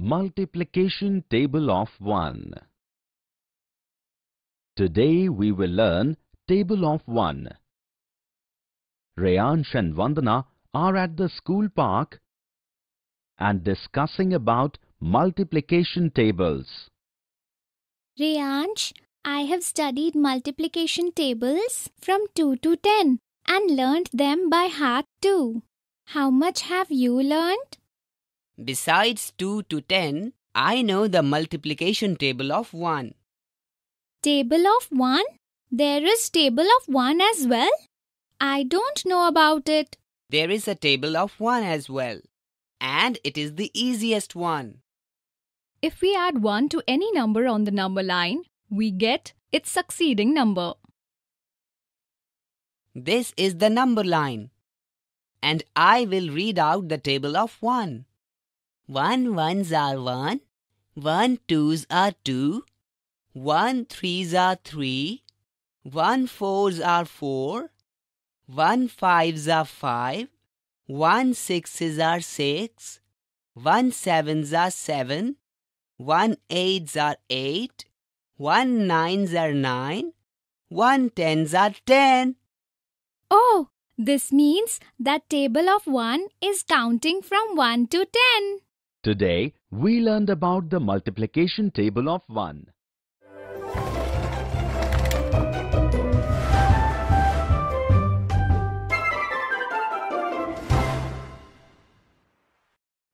Multiplication Table of 1 Today we will learn Table of 1. Rayansh and Vandana are at the school park and discussing about multiplication tables. Rayansh, I have studied multiplication tables from 2 to 10 and learned them by heart too. How much have you learned? Besides 2 to 10, I know the multiplication table of 1. Table of 1? There is table of 1 as well? I don't know about it. There is a table of 1 as well. And it is the easiest one. If we add 1 to any number on the number line, we get its succeeding number. This is the number line. And I will read out the table of 1. One ones are one, one twos are two, one threes are three, one fours are four, one fives are five, one sixes are six, one sevens are seven, one eights are eight, one nines are nine, one tens are ten. Oh, this means that table of 1 is counting from 1 to 10. Today we learned about the multiplication table of 1.